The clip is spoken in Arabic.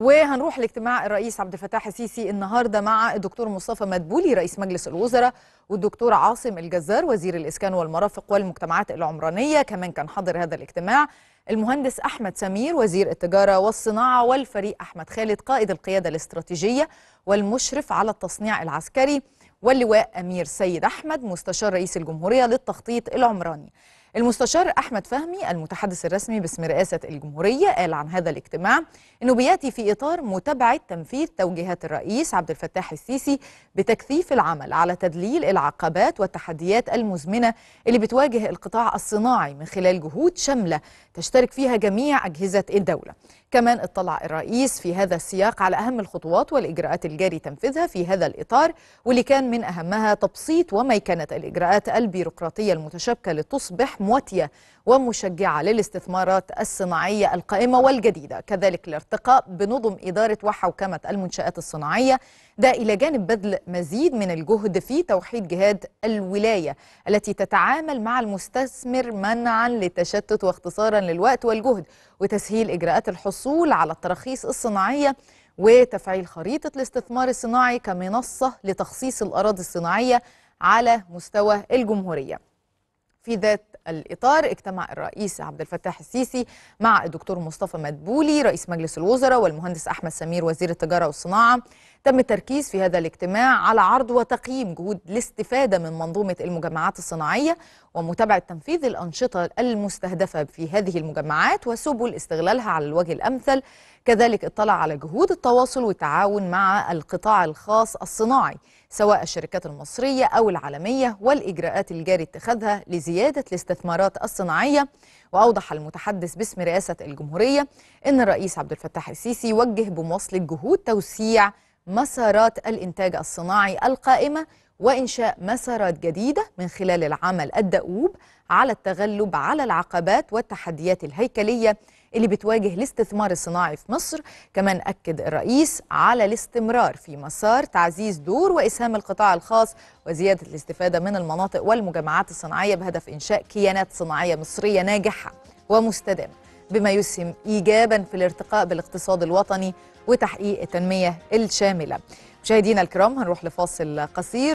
وهنروح لاجتماع الرئيس عبد الفتاح السيسي النهارده مع الدكتور مصطفى مدبولي رئيس مجلس الوزراء والدكتور عاصم الجزار وزير الاسكان والمرافق والمجتمعات العمرانيه كمان كان حاضر هذا الاجتماع المهندس احمد سمير وزير التجاره والصناعه والفريق احمد خالد قائد القياده الاستراتيجيه والمشرف على التصنيع العسكري واللواء امير سيد احمد مستشار رئيس الجمهوريه للتخطيط العمراني المستشار أحمد فهمي المتحدث الرسمي باسم رئاسة الجمهورية قال عن هذا الاجتماع أنه بيأتي في إطار متابعة تنفيذ توجيهات الرئيس عبد الفتاح السيسي بتكثيف العمل على تدليل العقبات والتحديات المزمنة اللي بتواجه القطاع الصناعي من خلال جهود شاملة تشترك فيها جميع أجهزة الدولة كمان اطلع الرئيس في هذا السياق على أهم الخطوات والإجراءات الجاري تنفيذها في هذا الإطار واللي كان من أهمها تبسيط وميكنة الإجراءات البيروقراطية المتشابكة لتصبح مواتية ومشجعة للاستثمارات الصناعية القائمة والجديدة كذلك الارتقاء بنظم إدارة وحوكمة المنشآت الصناعية ده إلى جانب بذل مزيد من الجهد في توحيد جهاد الولاية التي تتعامل مع المستثمر منعا للتشتت واختصارا للوقت والجهد وتسهيل إجراءات الحصول الحصول على التراخيص الصناعية وتفعيل خريطة الاستثمار الصناعي كمنصة لتخصيص الأراضي الصناعية على مستوى الجمهورية في ذات الإطار اجتمع الرئيس عبد الفتاح السيسي مع الدكتور مصطفى مدبولي رئيس مجلس الوزراء والمهندس أحمد سمير وزير التجارة والصناعة تم التركيز في هذا الاجتماع على عرض وتقييم جهود الاستفادة من منظومة المجمعات الصناعية ومتابعة تنفيذ الأنشطة المستهدفة في هذه المجمعات وسبل استغلالها على الوجه الأمثل كذلك اطلع على جهود التواصل والتعاون مع القطاع الخاص الصناعي سواء الشركات المصرية أو العالمية والإجراءات الجاري اتخاذها لزيادة الاستثمارات الصناعية وأوضح المتحدث باسم رئاسة الجمهورية أن الرئيس عبد الفتاح السيسي وجه بمواصلة جهود توسيع مسارات الإنتاج الصناعي القائمة وإنشاء مسارات جديدة من خلال العمل الدؤوب على التغلب على العقبات والتحديات الهيكلية اللي بتواجه الاستثمار الصناعي في مصر كمان أكد الرئيس على الاستمرار في مسار تعزيز دور وإسهام القطاع الخاص وزيادة الاستفادة من المناطق والمجمعات الصناعية بهدف إنشاء كيانات صناعية مصرية ناجحة ومستدامة بما يسهم إيجابا في الارتقاء بالاقتصاد الوطني وتحقيق التنمية الشاملة مشاهدينا الكرام هنروح لفاصل قصير